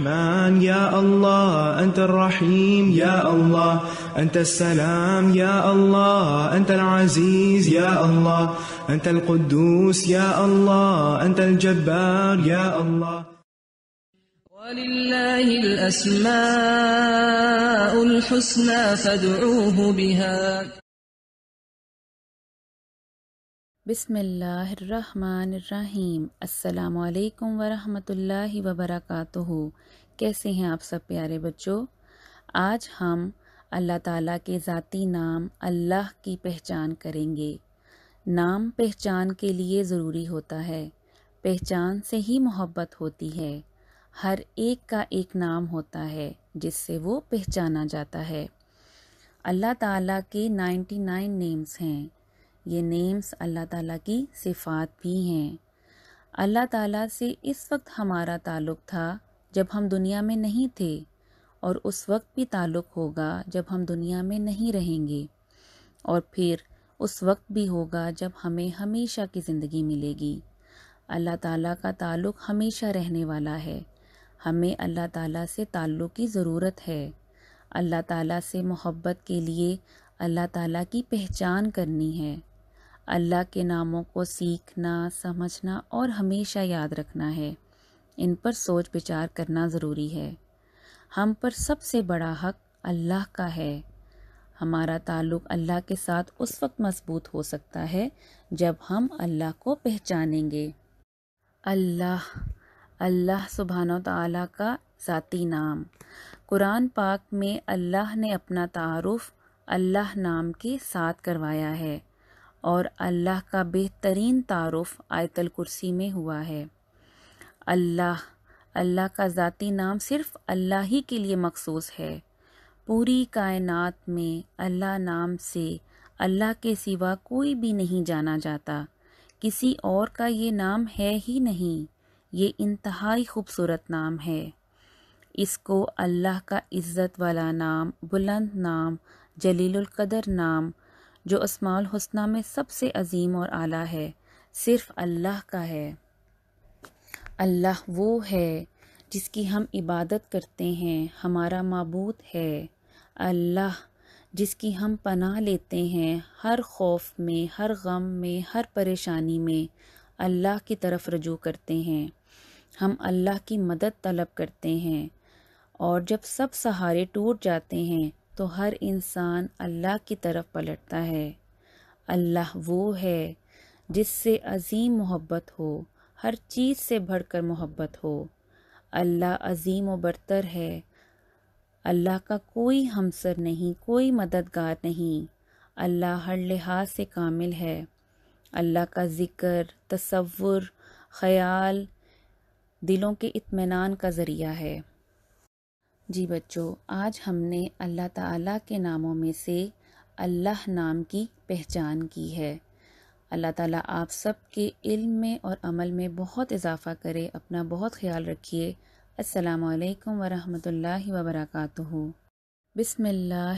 الرحمن يا الله أنت الرحيم يا الله أنت السلام يا الله أنت العزيز يا الله أنت القدوس يا الله أنت الجبار يا الله ولله الأسماء الحسنى فادعوه بها बिसमीम अल्लाम वरहमतुल्लाहि वबरक़ू कैसे हैं आप सब प्यारे बच्चों आज हम अल्लाह ताला के ज़ाती नाम अल्लाह की पहचान करेंगे नाम पहचान के लिए ज़रूरी होता है पहचान से ही मोहब्बत होती है हर एक का एक नाम होता है जिससे वो पहचाना जाता है अल्लाह ताला के 99 नेम्स हैं ये नेम्स अल्लाह ताला की सिफ़ात भी हैं अल्लाह ताला से इस वक्त हमारा ताल्लुक़ था जब हम दुनिया में नहीं थे और उस वक्त भी ताल्लुक़ होगा जब हम दुनिया में नहीं रहेंगे और फिर उस वक्त भी होगा जब हमें हमेशा की ज़िंदगी मिलेगी अल्लाह ताला का ताल्लुक़ हमेशा रहने वाला है हमें अल्लाह ताला से ताल्लुक़ की ज़रूरत है अल्लाह ताला से मोहब्बत के लिए अल्लाह ताला की पहचान करनी है अल्लाह के नामों को सीखना समझना और हमेशा याद रखना है इन पर सोच विचार करना ज़रूरी है हम पर सबसे बड़ा हक अल्लाह का है हमारा ताल्लुक अल्लाह के साथ उस वक्त मजबूत हो सकता है जब हम अल्लाह को पहचानेंगे अल्लाह अल्लाह सुबहान तला का ज़ाती नाम कुरान पाक में अल्लाह ने अपना तारफ़ अल्लाह नाम के साथ करवाया है और अल्लाह का बेहतरीन तारफ़ आयतल कुर्सी में हुआ है अल्लाह अल्लाह का ज़ाती नाम सिर्फ़ अल्लाह ही के लिए मखसूस है पूरी कायनात में अल्लाह नाम से अल्लाह के सिवा कोई भी नहीं जाना जाता किसी और का ये नाम है ही नहीं ये इंतहाई खूबसूरत नाम है इसको अल्लाह का इज़्ज़त वाला नाम बुलंद नाम कदर नाम जो असमाल हसना में सबसे अजीम और आला है सिर्फ अल्लाह का है अल्लाह वो है जिसकी हम इबादत करते हैं हमारा मबूत है अल्लाह जिसकी हम पनाह लेते हैं हर खौफ में हर गम में हर परेशानी में अल्लाह की तरफ रजू करते हैं हम अल्लाह की मदद तलब करते हैं और जब सब सहारे टूट जाते हैं तो हर इंसान अल्लाह की तरफ पलटता है अल्लाह वो है जिससे अजीम मोहब्बत हो हर चीज़ से बढ़कर मोहब्बत हो अल्लाह अजीम व बरतर है अल्लाह का कोई हमसर नहीं कोई मददगार नहीं अल्लाह हर लिहाज से कामिल है अल्लाह का ज़िक्र तसवुर ख़याल दिलों के इत्मीनान का ज़रिया है जी बच्चों आज हमने अल्लाह ताला के नामों में से अल्लाह नाम की पहचान की है अल्लाह ताला आप सब के इल्म में और अमल में बहुत इजाफ़ा करे अपना बहुत ख्याल रखिए अस्सलाम वालेकुम वरहमतुल्लाहि वबरकातुहू बिस्मिल्लाह